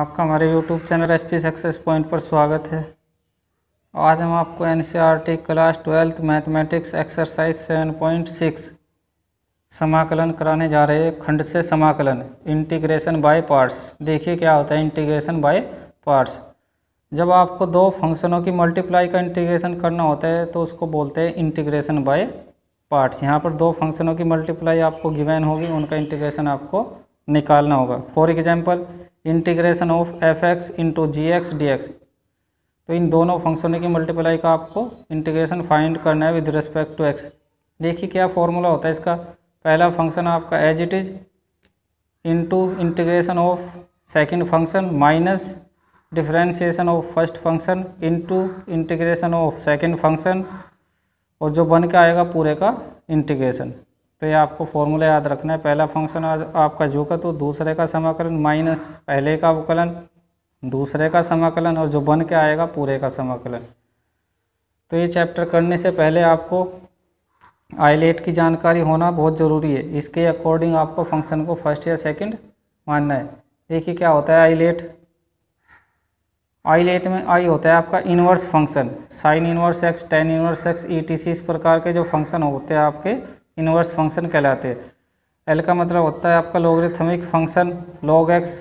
आपका हमारे YouTube channel S P success point पर स्वागत है आज हम आपको एन क्लास ट्वेल्थ मैथमेटिक्स एक्सरसाइज 7.6 समाकलन कराने जा रहे हैं खंड से समाकलन इंटीग्रेशन बाय पार्ट्स देखिए क्या होता है इंटीग्रेशन बाय पार्ट्स जब आपको दो फंक्शनों की मल्टीप्लाई का इंटीग्रेशन करना होता है तो उसको बोलते हैं इंटीग्रेशन बाय पार्ट्स यहाँ पर दो फंक्शनों की मल्टीप्लाई आपको गिवेन होगी उनका इंटीग्रेशन आपको निकालना होगा for example integration of f x into g x d x तो इन दोनों फंक्शनों की मल्टीप्लाई का आपको इंटीग्रेशन फाइंड करना है विद रिस्पेक्ट टू एक्स देखिए क्या फॉर्मूला होता है इसका पहला फंक्शन आपका as it is into integration of second function minus differentiation of first function into integration of second function और जो बन के आएगा पूरे का इंटीग्रेशन तो ये आपको फॉर्मूला याद रखना है पहला फंक्शन आपका जो का तो दूसरे का समाकलन माइनस पहले का अवकलन दूसरे का समाकलन और जो बन के आएगा पूरे का समाकलन तो ये चैप्टर करने से पहले आपको आईलेट की जानकारी होना बहुत ज़रूरी है इसके अकॉर्डिंग आपको फंक्शन को फर्स्ट या सेकंड मानना है देखिए क्या होता है आईलेट आईलेट में आई होता है आपका inverse function sine inverse x tan inverse x e इस प्रकार के जो फंक्शन होते हैं आपके इन्वर्स फंक्शन कहलाते हैं एल का मतलब होता है आपका logarithmic function log x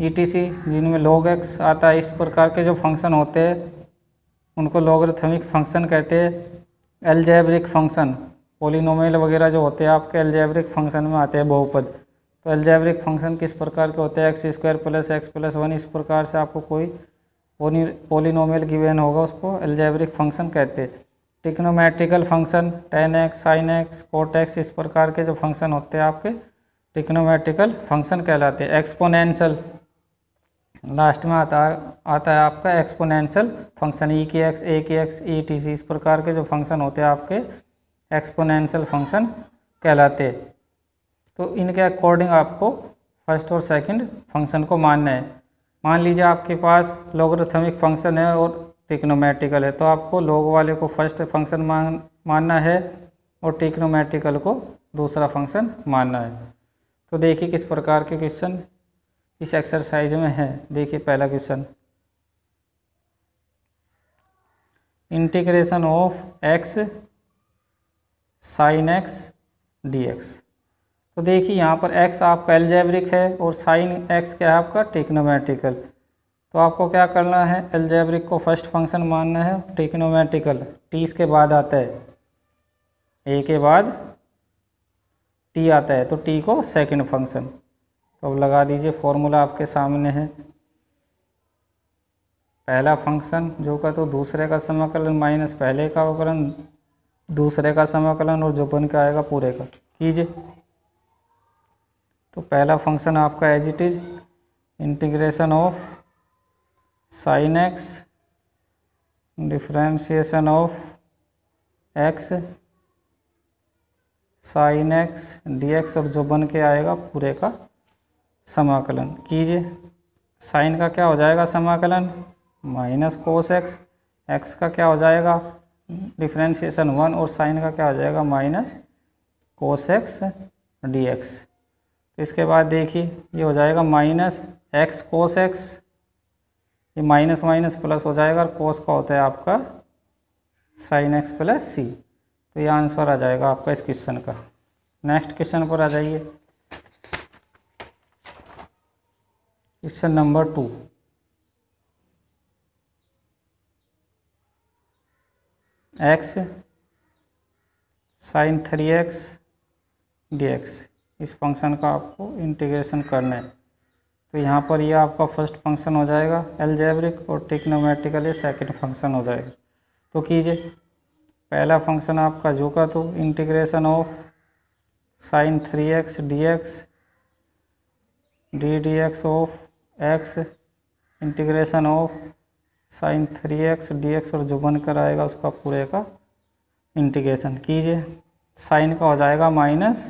E T C जिनमें लॉग एक्स आता है इस प्रकार के जो फंक्शन होते हैं उनको लॉगरिथमिक फंक्शन कहते हैं एलजेब्रिक फंक्शन पोलिनोमेल वगैरह जो होते हैं आपके एलजेब्रिक फंक्शन में आते हैं बहुपद तो एलजेब्रिक फंक्शन किस प्रकार के होते हैं x square plus x plus one इस प्रकार से आपको कोई पोलिनोमेल गिवेन होगा उसको एलजेब्रिक फंक्शन कहते हैं trigonometrical function tan x sine x cot x इस प्रकार के जो फंक्शन होते हैं आपके टिक्नोमेट्रिकल फंक्शन कहलाते हैं एक्सपोनेंशियल लास्ट में आता आता है आपका एक्सपोनेंशियल फंक्शन ई के एक्स ए के एक्स ई टी सी इस प्रकार के जो फंक्शन होते हैं आपके एक्सपोनेंशियल फंक्शन कहलाते तो इनके अकॉर्डिंग आपको फर्स्ट और सेकंड फंक्शन को मानना है मान लीजिए आपके पास लोगरथमिक फंक्शन है और टिक्नोमेट्रिकल है तो आपको लॉग वाले को फर्स्ट फंक्शन मान मानना है और टिक्नोमेट्रिकल को दूसरा फंक्शन मानना है तो देखिए किस प्रकार के क्वेश्चन इस एक्सरसाइज में है देखिए पहला question integration of x sine x d x तो देखिए यहाँ पर एक्स आपका एल्जेब्रिक है और साइन एक्स क्या है आपका टिक्नोमेटिकल तो आपको क्या करना है एल्जेब्रिक को फर्स्ट फंक्शन मानना है टिक्नोमेटिकल टीस के बाद आता है ए के बाद टी आता है तो टी को सेकंड फंक्शन तो अब लगा दीजिए फॉर्मूला आपके सामने है पहला फंक्शन जो का तो दूसरे का समाकलन माइनस पहले का अवकलन दूसरे का समाकलन और जो बन के आएगा पूरे का कीजिए तो पहला फंक्शन आपका as it is integration of sine x differentiation of x sine x d x और जो बन के आएगा पूरे का समाकलन कीजिए साइन का क्या हो जाएगा समाकलन माइनस कोस एक्स एक्स का क्या हो जाएगा डिफ्रेंशिएशन वन और साइन का क्या हो जाएगा minus cos x d x इसके बाद देखिए ये हो जाएगा माइनस एक्स कोस एक्स ये माइनस माइनस प्लस हो जाएगा और कोस का होता है आपका साइन एक्स प्लस सी तो ये आंसर आ जाएगा आपका इस क्वेश्चन का नेक्स्ट क्वेश्चन पर आ जाइए question number two x sine three x d x इस फंक्शन का आपको इंटीग्रेशन करना है तो यहाँ पर ये यह आपका फर्स्ट फंक्शन हो जाएगा एल्जेब्रिक और टिक्नोमेटिकल सेकेंड फंक्शन हो जाएगा तो कीजिए पहला फंक्शन आपका जो का तो integration of sine three x d x d d x of x integration of sine three x d x और जो बन कर आएगा उसका पूरे का इंटीग्रेशन कीजिए साइन का हो जाएगा माइनस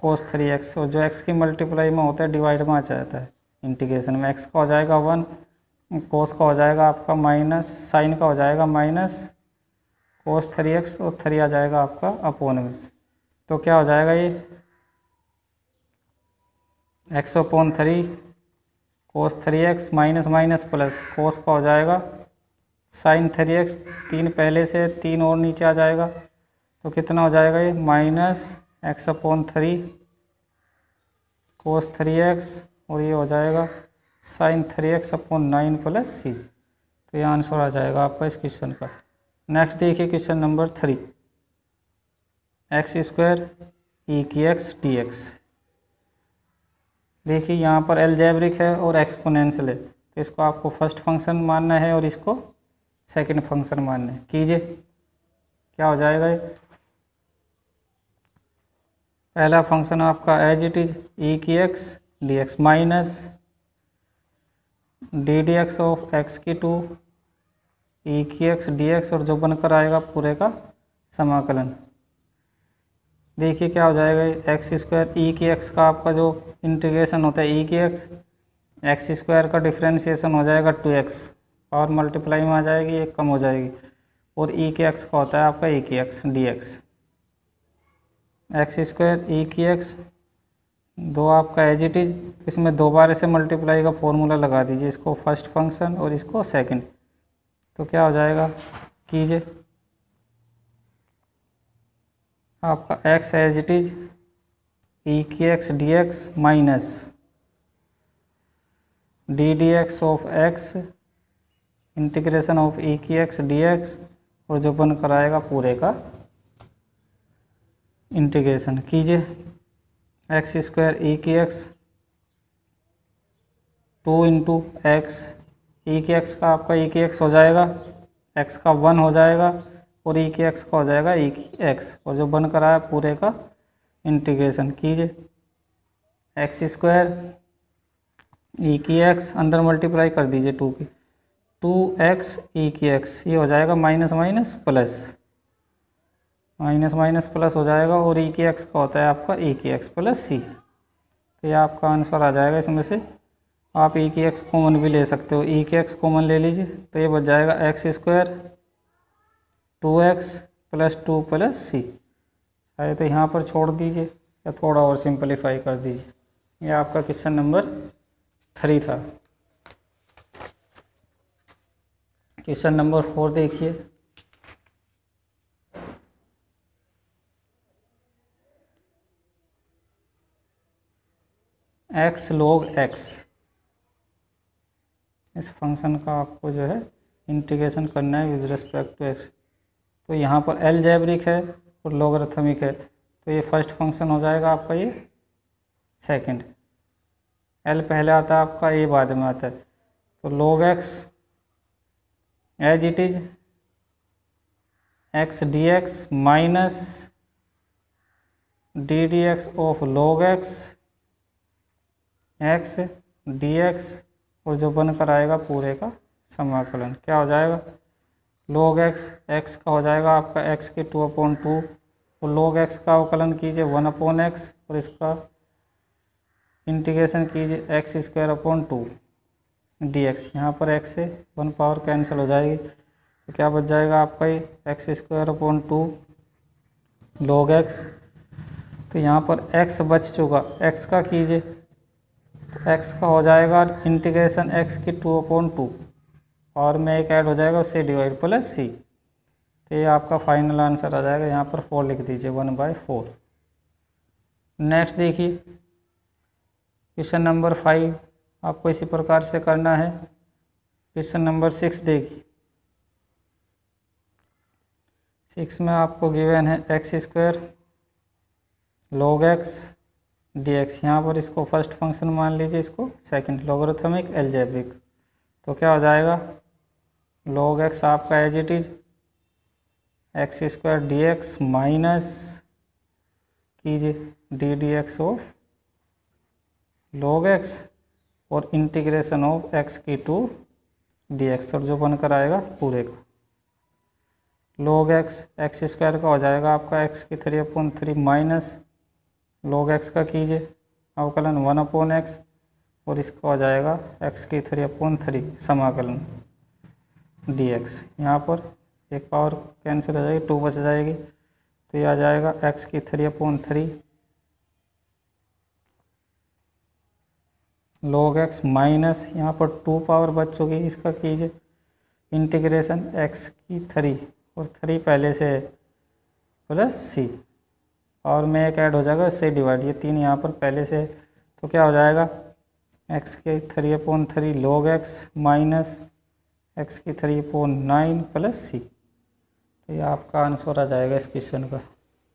कोस थ्री एक्स और जो एक्स की मल्टीप्लाई में होता है डिवाइड में आ जाता है इंटीग्रेशन में एक्स का हो जाएगा वन कोस का हो जाएगा आपका माइनस साइन का हो जाएगा माइनस कोस थ्री एक्स और थ्री आ जाएगा आपका अपोन में तो क्या हो जाएगा ये x upon three cos three x minus minus plus cos का हो जाएगा साइन थ्री एक्स तीन पहले से तीन और नीचे आ जाएगा तो कितना हो जाएगा ये minus x upon three cos three x और ये हो जाएगा sine three x upon nine plus c तो ये आंसर आ जाएगा आपका इस क्वेश्चन का नेक्स्ट देखिए question number three x square e की एक्स टी एक्स देखिए यहाँ पर एलजेब्रिक है और एक्सपोनेंशियल है तो इसको आपको फर्स्ट फंक्शन मानना है और इसको सेकंड फंक्शन मानना है कीजिए क्या हो जाएगा ये पहला फंक्शन आपका एज इट इज ई की x d x minus d d x of x की टू ई e की एक्स डी एक्स और जो बनकर आएगा पूरे का समाकलन देखिए क्या हो जाएगा एक्स स्क्वायर ई के एक्स का आपका जो इंटीग्रेशन होता है ई के एक्स एक्स स्क्वायर का डिफ्रेंशिएशन हो जाएगा टू एक्स और मल्टीप्लाई में आ जाएगी एक कम हो जाएगी और ई के एक्स का होता है आपका ई के x d x x square e की एक्स दो आपका एज इट इज इसमें दोबारा से मल्टीप्लाई का फॉर्मूला लगा दीजिए इसको फर्स्ट फंक्शन और इसको सेकंड तो क्या हो जाएगा कीजिए आपका x as it is e की x d x minus d d x of x integration of e की एक्स डी एक्स और जो बन कराएगा पूरे का इंटीग्रेशन कीजिए एक्स स्क्वायर ए के x two into x e के एक्स का आपका ए के एक्स हो जाएगा एक्स का वन हो जाएगा और ए के एक्स का हो जाएगा ए e की एक्स और जो बन कर आया पूरे का इंटीग्रेशन कीजिए एक्स स्क्वायर ए की एक्स अंदर मल्टीप्लाई कर दीजिए टू की टू एक्स ए की एक्स ये हो जाएगा minus minus plus minus minus plus हो जाएगा और ई के एक्स का होता है आपका ए के एक्स प्लस सी तो ये आपका आंसर आ जाएगा इसमें से आप ई के एक्स कॉमन भी ले सकते हो ई के एक्स कॉमन ले लीजिए तो ये बच जाएगा x square two x plus two plus c चाहे तो यहाँ पर छोड़ दीजिए या थोड़ा और सिंपलीफाई कर दीजिए ये आपका क्वेश्चन नंबर थ्री था क्वेश्चन नंबर फोर देखिए एक्स लोग एक्स इस फंक्शन का आपको जो है इंटीग्रेशन करना है विद रिस्पेक्ट टू एक्स तो यहाँ पर एल जैबरिक है और लोगरथमिक है तो ये फर्स्ट फंक्शन हो जाएगा आपका ये सेकंड एल पहले आता है आपका ए बाद में आता है तो log x as it is x d x minus d d x of log x x d x और जो बनकर आएगा पूरे का समाकलन क्या हो जाएगा लोग एक्स एक्स का हो जाएगा आपका एक्स के टू अपॉन टू और लोग एक्स का अवकलन कीजिए वन अपॉन एक्स और इसका इंटीग्रेशन कीजिए x square upon two d x यहाँ पर एक्स से वन पावर कैंसिल हो जाएगी तो क्या बच जाएगा आपका ये x square upon two log x तो यहाँ पर एक्स बच चुका एक्स का कीजिए तो एक्स का हो जाएगा इंटीग्रेशन एक्स की टू अपॉन टू और में एक ऐड हो जाएगा उससे डिवाइड प्लस सी तो ये आपका फाइनल आंसर आ जाएगा यहाँ पर फोर लिख दीजिए वन बाय फोर नेक्स्ट देखिए क्वेश्चन नंबर फाइव आपको इसी प्रकार से करना है क्वेश्चन नंबर सिक्स देखिए सिक्स में आपको गिवन है x square log x d x यहाँ पर इसको फर्स्ट फंक्शन मान लीजिए इसको सेकंड लोगोथमिक एल्जेब्रिक तो क्या हो जाएगा लॉग एक्स आपका as it is x square d x minus कीजिए d d x of log x और इंटीग्रेशन ऑफ एक्स की टू डी एक्स और जो बनकर आएगा पूरे का लॉग एक्स एक्स स्क्वायर का हो जाएगा आपका एक्स की three upon three minus log x का कीजिए अवकलन वन अपोन एक्स और इसको आ जाएगा एक्स की थ्री अपोन थ्री समाकलन डी एक्स यहाँ पर एक पावर कैंसिल हो जाएगी टू बच जाएगी तो ये आ जाएगा एक्स की three upon three log x minus यहाँ पर टू पावर बच चुकी इसका कीजिए इंटीग्रेशन एक्स की थ्री और थ्री पहले से प्लस सी और में एक ऐड हो जाएगा इससे डिवाइड ये तीन यहाँ पर पहले से तो क्या हो जाएगा एक्स के three upon three log x minus x की three upon nine plus c तो ये आपका आंसर आ जाएगा इस क्वेश्चन का